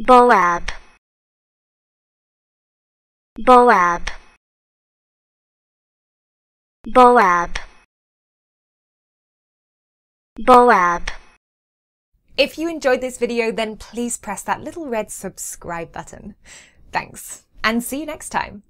Boab Boab Boab Boab If you enjoyed this video then please press that little red subscribe button. Thanks and see you next time.